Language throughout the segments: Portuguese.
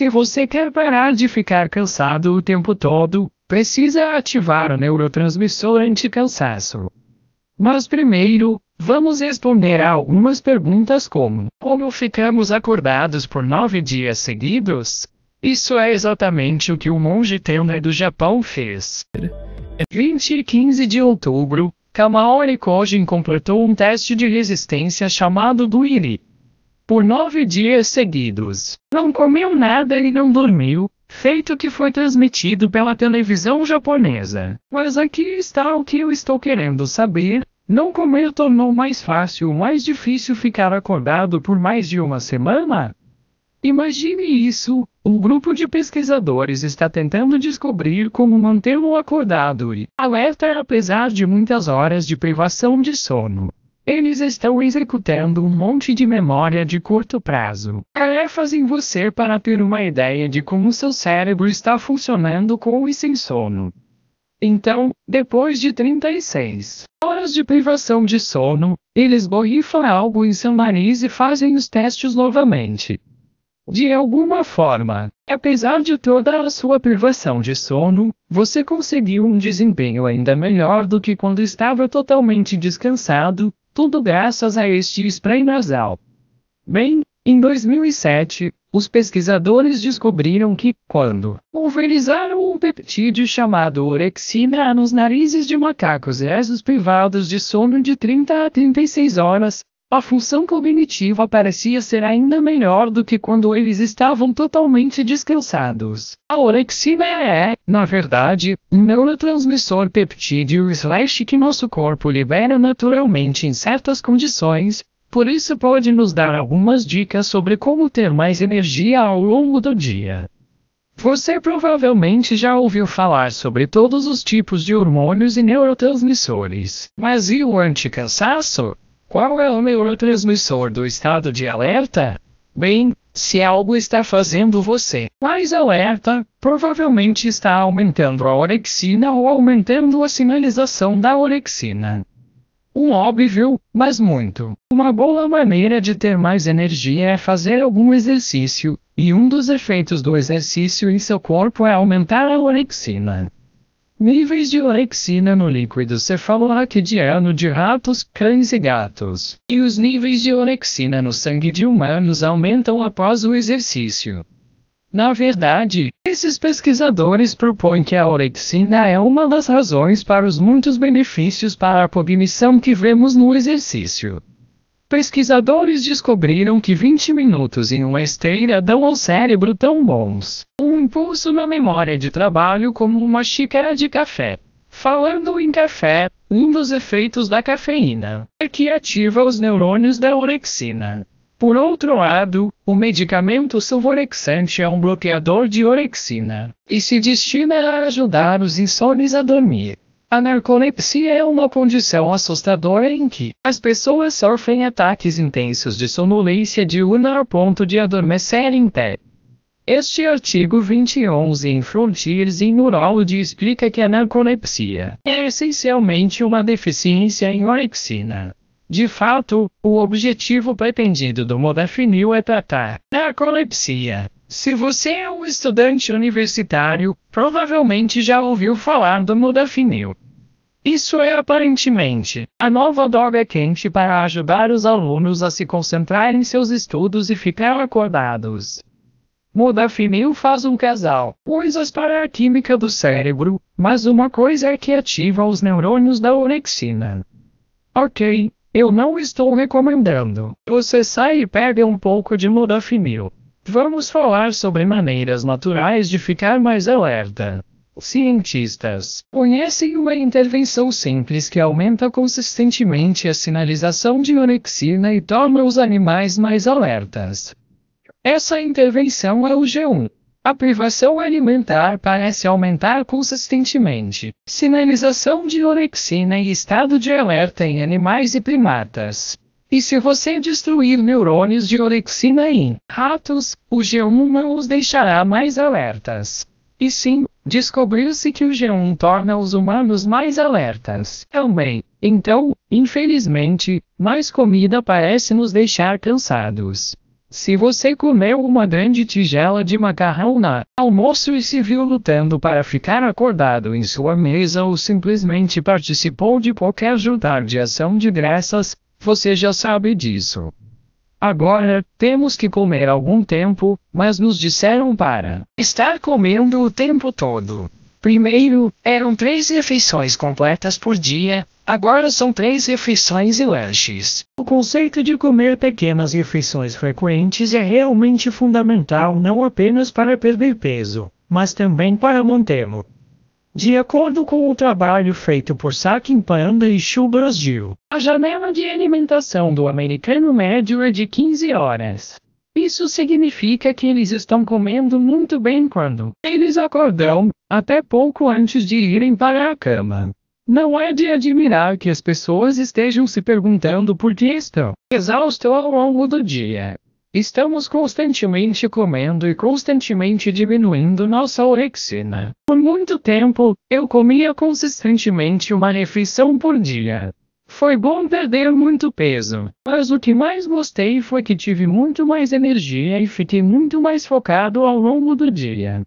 Se você quer parar de ficar cansado o tempo todo, precisa ativar o neurotransmissor anti-cansaço. Mas primeiro, vamos responder a algumas perguntas como: Como ficamos acordados por nove dias seguidos? Isso é exatamente o que o monge Tenma do Japão fez. 20 e 15 de outubro, Kamaori Kojin completou um teste de resistência chamado do Iri por nove dias seguidos. Não comeu nada e não dormiu, feito que foi transmitido pela televisão japonesa. Mas aqui está o que eu estou querendo saber. Não comer tornou mais fácil ou mais difícil ficar acordado por mais de uma semana? Imagine isso: um grupo de pesquisadores está tentando descobrir como mantê-lo acordado e alerta apesar de muitas horas de privação de sono. Eles estão executando um monte de memória de curto prazo. Tarefas em você para ter uma ideia de como seu cérebro está funcionando com e sem sono. Então, depois de 36 horas de privação de sono, eles borrifam algo em seu nariz e fazem os testes novamente. De alguma forma, apesar de toda a sua privação de sono, você conseguiu um desempenho ainda melhor do que quando estava totalmente descansado, tudo graças a este spray nasal. Bem, em 2007, os pesquisadores descobriram que, quando pulverizaram um peptídeo chamado orexina nos narizes de macacos e privados de sono de 30 a 36 horas, a função cognitiva parecia ser ainda melhor do que quando eles estavam totalmente descansados. A orexina é, na verdade, um neurotransmissor peptídeo slash que nosso corpo libera naturalmente em certas condições, por isso pode nos dar algumas dicas sobre como ter mais energia ao longo do dia. Você provavelmente já ouviu falar sobre todos os tipos de hormônios e neurotransmissores, mas e o anticansaço? Qual é o neurotransmissor do estado de alerta? Bem, se algo está fazendo você mais alerta, provavelmente está aumentando a orexina ou aumentando a sinalização da orexina. Um óbvio, mas muito. Uma boa maneira de ter mais energia é fazer algum exercício, e um dos efeitos do exercício em seu corpo é aumentar a orexina. Níveis de orexina no líquido cefalorraquidiano de ratos, cães e gatos. E os níveis de orexina no sangue de humanos aumentam após o exercício. Na verdade, esses pesquisadores propõem que a orexina é uma das razões para os muitos benefícios para a cognição que vemos no exercício. Pesquisadores descobriram que 20 minutos em uma esteira dão ao cérebro tão bons um impulso na memória de trabalho como uma xícara de café. Falando em café, um dos efeitos da cafeína é que ativa os neurônios da orexina. Por outro lado, o medicamento sulvorexante é um bloqueador de orexina e se destina a ajudar os insones a dormir. A narcolepsia é uma condição assustadora em que as pessoas sofrem ataques intensos de sonolência diurna ao ponto de adormecer em pé. Este artigo 2011 em Frontiers in Neurology explica que a narcolepsia é essencialmente uma deficiência em orexina. De fato, o objetivo pretendido do modafinil é tratar narcolepsia, se você é um estudante universitário, provavelmente já ouviu falar do Modafinil. Isso é aparentemente a nova droga quente para ajudar os alunos a se concentrar em seus estudos e ficar acordados. Modafinil faz um casal, coisas para a química do cérebro, mas uma coisa é que ativa os neurônios da orexina. Ok, eu não estou recomendando. Você sai e pega um pouco de modafinil. Vamos falar sobre maneiras naturais de ficar mais alerta. Cientistas conhecem uma intervenção simples que aumenta consistentemente a sinalização de orexina e torna os animais mais alertas. Essa intervenção é o G1. A privação alimentar parece aumentar consistentemente sinalização de orexina e estado de alerta em animais e primatas. E se você destruir neurônios de orexina em ratos, o G1 os deixará mais alertas. E sim, descobriu-se que o G1 torna os humanos mais alertas também. Então, infelizmente, mais comida parece nos deixar cansados. Se você comeu uma grande tigela de macarrão na almoço e se viu lutando para ficar acordado em sua mesa ou simplesmente participou de qualquer jantar de ação de graças, você já sabe disso. Agora, temos que comer algum tempo, mas nos disseram para estar comendo o tempo todo. Primeiro, eram três refeições completas por dia, agora são três refeições e lanches. O conceito de comer pequenas refeições frequentes é realmente fundamental não apenas para perder peso, mas também para mantê-lo. De acordo com o trabalho feito por Sakin Panda e Shu Brasil, a janela de alimentação do americano médio é de 15 horas. Isso significa que eles estão comendo muito bem quando eles acordam, até pouco antes de irem para a cama. Não é de admirar que as pessoas estejam se perguntando por que estão exaustos ao longo do dia. Estamos constantemente comendo e constantemente diminuindo nossa orexina. Por muito tempo, eu comia consistentemente uma refeição por dia. Foi bom perder muito peso, mas o que mais gostei foi que tive muito mais energia e fiquei muito mais focado ao longo do dia.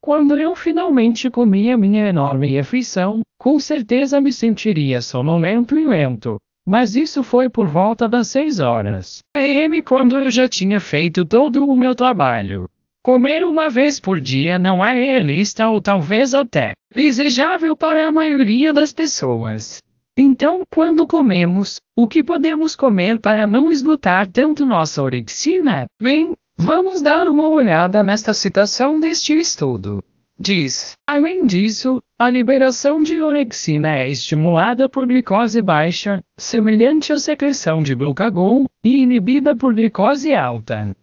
Quando eu finalmente comia minha enorme refeição, com certeza me sentiria sonolento e lento, mas isso foi por volta das 6 horas PM quando eu já tinha feito todo o meu trabalho. Comer uma vez por dia não é realista ou talvez até desejável para a maioria das pessoas. Então, quando comemos, o que podemos comer para não esgotar tanto nossa orexina? Bem, vamos dar uma olhada nesta citação deste estudo diz. Além disso, a liberação de orexina é estimulada por glicose baixa, semelhante à secreção de glucagon, e inibida por glicose alta.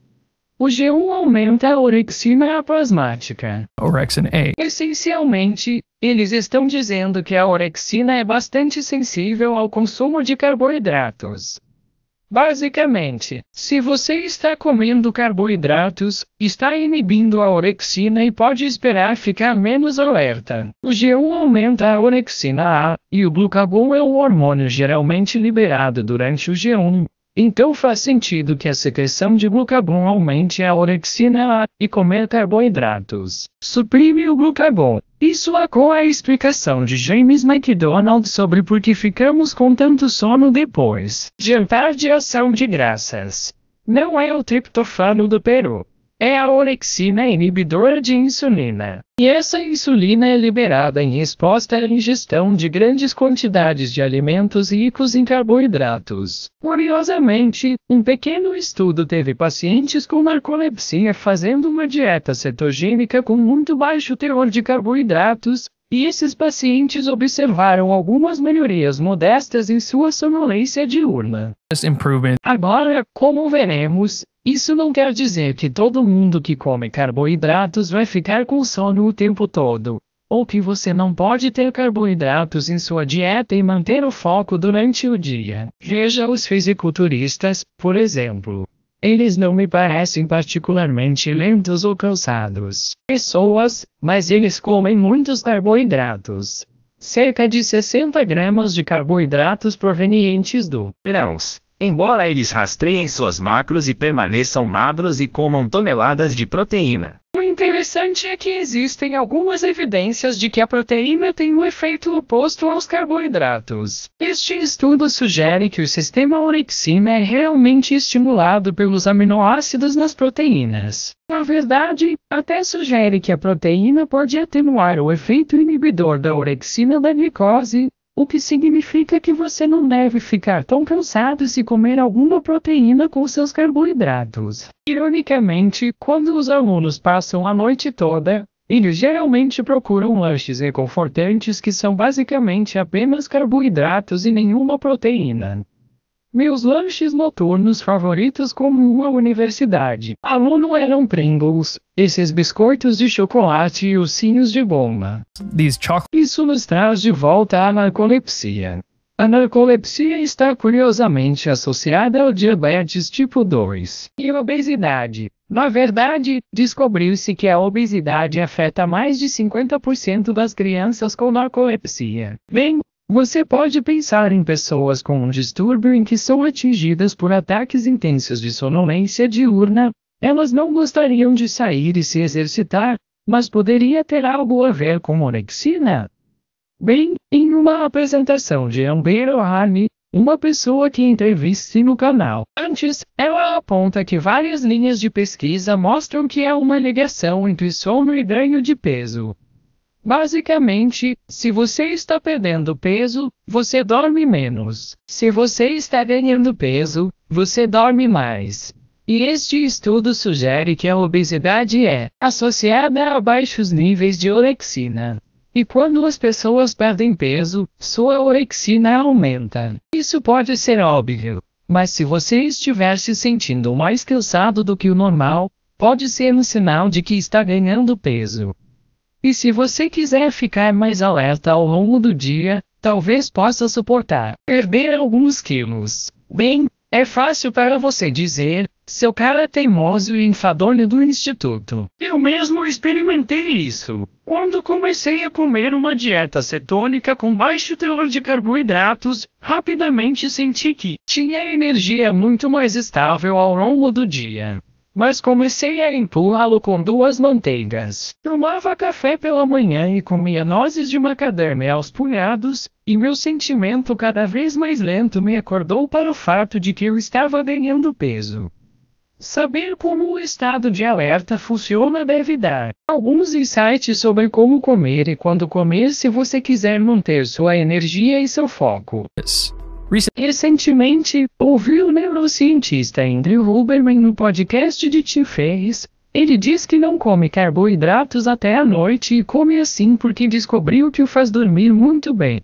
O G1 aumenta a orexina aplasmática. Orexin A. Essencialmente, eles estão dizendo que a orexina é bastante sensível ao consumo de carboidratos. Basicamente, se você está comendo carboidratos, está inibindo a orexina e pode esperar ficar menos alerta. O G1 aumenta a orexina A, e o glucagon é o hormônio geralmente liberado durante o G1, então faz sentido que a secreção de glucagon aumente a orexina A e comer carboidratos. Suprime o glucagon. Isso é com a explicação de James McDonald sobre por que ficamos com tanto sono depois. Jantar de ação de graças. Não é o triptofano do Peru. É a orexina inibidora de insulina. E essa insulina é liberada em resposta à ingestão de grandes quantidades de alimentos ricos em carboidratos. Curiosamente, um pequeno estudo teve pacientes com narcolepsia fazendo uma dieta cetogênica com muito baixo teor de carboidratos, e esses pacientes observaram algumas melhorias modestas em sua sonolência diurna. Agora, como veremos, isso não quer dizer que todo mundo que come carboidratos vai ficar com sono o tempo todo, ou que você não pode ter carboidratos em sua dieta e manter o foco durante o dia. Veja os fisiculturistas, por exemplo. Eles não me parecem particularmente lentos ou cansados. Pessoas, mas eles comem muitos carboidratos. Cerca de 60 gramas de carboidratos provenientes do grãos embora eles rastreiem suas macros e permaneçam magros e comam toneladas de proteína. O interessante é que existem algumas evidências de que a proteína tem um efeito oposto aos carboidratos. Este estudo sugere que o sistema orexina é realmente estimulado pelos aminoácidos nas proteínas. Na verdade, até sugere que a proteína pode atenuar o efeito inibidor da orexina da glicose, o que significa que você não deve ficar tão cansado se comer alguma proteína com seus carboidratos. Ironicamente, quando os alunos passam a noite toda, eles geralmente procuram lanches reconfortantes que são basicamente apenas carboidratos e nenhuma proteína. Meus lanches noturnos favoritos como uma universidade. Aluno eram Pringles, esses biscoitos de chocolate e ursinhos de goma. Isso nos traz de volta à narcolepsia. A narcolepsia está curiosamente associada ao diabetes tipo 2 e obesidade. Na verdade, descobriu-se que a obesidade afeta mais de 50% das crianças com narcolepsia, bem você pode pensar em pessoas com um distúrbio em que são atingidas por ataques intensos de sonolência diurna. Elas não gostariam de sair e se exercitar, mas poderia ter algo a ver com orexina. Bem, em uma apresentação de Amber Ohane, uma pessoa que entrevistei no canal. Antes, ela aponta que várias linhas de pesquisa mostram que há uma ligação entre sono e ganho de peso. Basicamente, se você está perdendo peso, você dorme menos. Se você está ganhando peso, você dorme mais. E este estudo sugere que a obesidade é associada a baixos níveis de orexina. E quando as pessoas perdem peso, sua orexina aumenta. Isso pode ser óbvio, mas se você estiver se sentindo mais cansado do que o normal, pode ser um sinal de que está ganhando peso. E se você quiser ficar mais alerta ao longo do dia, talvez possa suportar perder alguns quilos. Bem, é fácil para você dizer, seu cara é teimoso e enfadonho do instituto. Eu mesmo experimentei isso. Quando comecei a comer uma dieta cetônica com baixo teor de carboidratos, rapidamente senti que tinha energia muito mais estável ao longo do dia. Mas comecei a empurrá-lo com duas manteigas. Tomava café pela manhã e comia nozes de macadâmia aos punhados, e meu sentimento cada vez mais lento me acordou para o fato de que eu estava ganhando peso. Saber como o estado de alerta funciona deve dar alguns insights sobre como comer e quando comer se você quiser manter sua energia e seu foco. Recentemente, ouvi o neurocientista Andrew Huberman no podcast de Tim Ferriss. Ele diz que não come carboidratos até a noite e come assim porque descobriu que o faz dormir muito bem.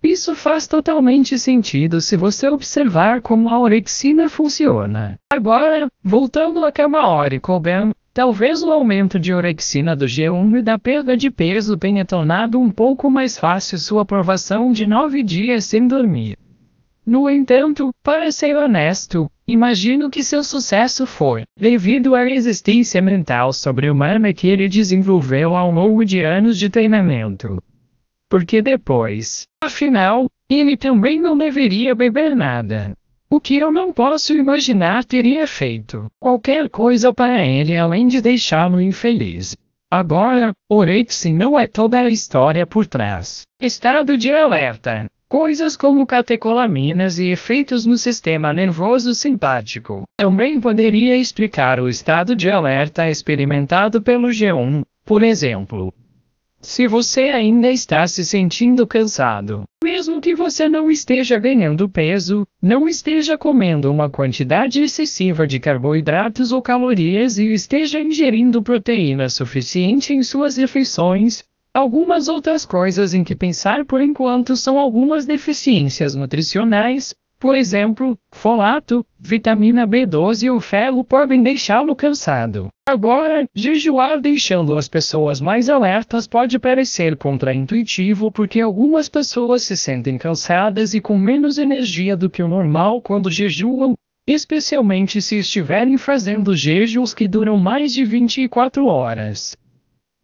Isso faz totalmente sentido se você observar como a orexina funciona. Agora, voltando à cama Oricobem, talvez o aumento de orexina do G1 e da perda de peso tenha tornado um pouco mais fácil sua aprovação de nove dias sem dormir. No entanto, para ser honesto, imagino que seu sucesso foi devido à resistência mental sobre-humana que ele desenvolveu ao longo de anos de treinamento. Porque depois, afinal, ele também não deveria beber nada. O que eu não posso imaginar teria feito qualquer coisa para ele além de deixá-lo infeliz. Agora, Oreitsen não é toda a história por trás. Estado de alerta. Coisas como catecolaminas e efeitos no sistema nervoso simpático. Também poderia explicar o estado de alerta experimentado pelo G1, por exemplo. Se você ainda está se sentindo cansado, mesmo que você não esteja ganhando peso, não esteja comendo uma quantidade excessiva de carboidratos ou calorias e esteja ingerindo proteína suficiente em suas refeições, Algumas outras coisas em que pensar por enquanto são algumas deficiências nutricionais, por exemplo, folato, vitamina B12 e ferro podem deixá-lo cansado. Agora, jejuar deixando as pessoas mais alertas pode parecer contraintuitivo porque algumas pessoas se sentem cansadas e com menos energia do que o normal quando jejuam, especialmente se estiverem fazendo jejuns que duram mais de 24 horas.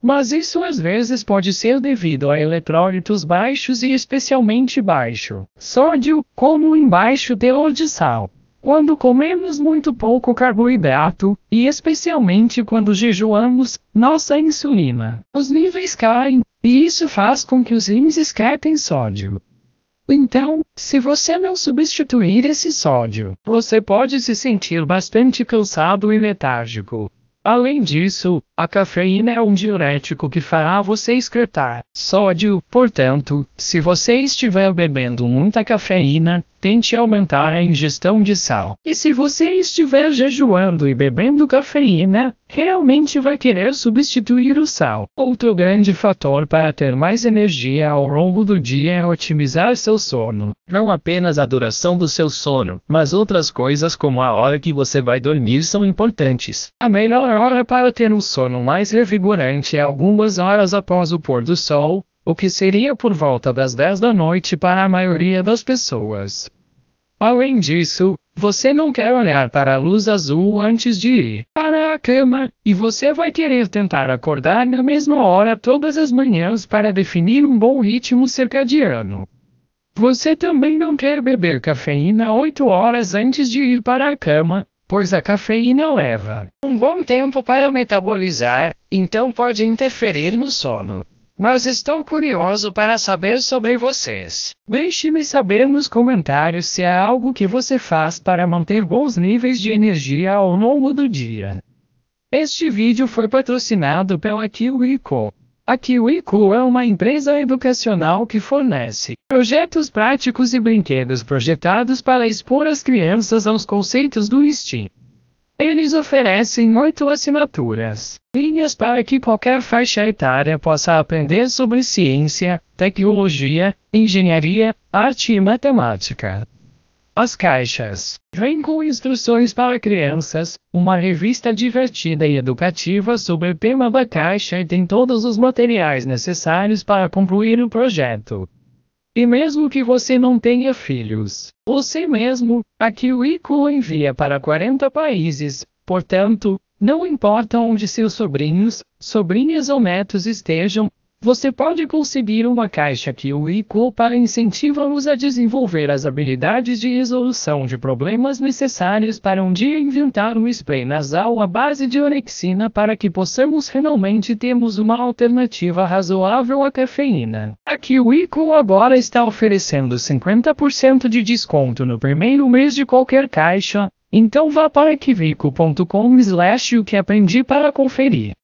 Mas isso às vezes pode ser devido a eletrólitos baixos e especialmente baixo sódio, como em baixo teor de sal. Quando comemos muito pouco carboidrato, e especialmente quando jejuamos, nossa insulina, os níveis caem, e isso faz com que os rins excretem sódio. Então, se você não substituir esse sódio, você pode se sentir bastante cansado e letárgico. Além disso, a cafeína é um diurético que fará você excretar sódio. Portanto, se você estiver bebendo muita cafeína, tente é aumentar a ingestão de sal. E se você estiver jejuando e bebendo cafeína, realmente vai querer substituir o sal. Outro grande fator para ter mais energia ao longo do dia é otimizar seu sono. Não apenas a duração do seu sono, mas outras coisas como a hora que você vai dormir são importantes. A melhor hora para ter um sono mais revigorante é algumas horas após o pôr do sol, o que seria por volta das 10 da noite para a maioria das pessoas. Além disso, você não quer olhar para a luz azul antes de ir para a cama, e você vai querer tentar acordar na mesma hora todas as manhãs para definir um bom ritmo circadiano. Você também não quer beber cafeína 8 horas antes de ir para a cama, pois a cafeína leva um bom tempo para metabolizar, então pode interferir no sono mas estou curioso para saber sobre vocês. Deixe-me saber nos comentários se há algo que você faz para manter bons níveis de energia ao longo do dia. Este vídeo foi patrocinado pela Kiwico. A Kiwico é uma empresa educacional que fornece projetos práticos e brinquedos projetados para expor as crianças aos conceitos do STEAM. Eles oferecem oito assinaturas, linhas para que qualquer faixa etária possa aprender sobre ciência, tecnologia, engenharia, arte e matemática. As caixas vêm com instruções para crianças, uma revista divertida e educativa sobre o tema da caixa e tem todos os materiais necessários para concluir o projeto. E mesmo que você não tenha filhos, você mesmo, a ICO envia para 40 países, portanto, não importa onde seus sobrinhos, sobrinhas ou netos estejam, você pode conseguir uma caixa que o ICO para incentiva-os a desenvolver as habilidades de resolução de problemas necessárias para um dia inventar um spray nasal à base de orexina para que possamos finalmente termos uma alternativa razoável à cafeína. Aqui o ICO agora está oferecendo 50% de desconto no primeiro mês de qualquer caixa, então vá para kivico.com slash o que aprendi para conferir.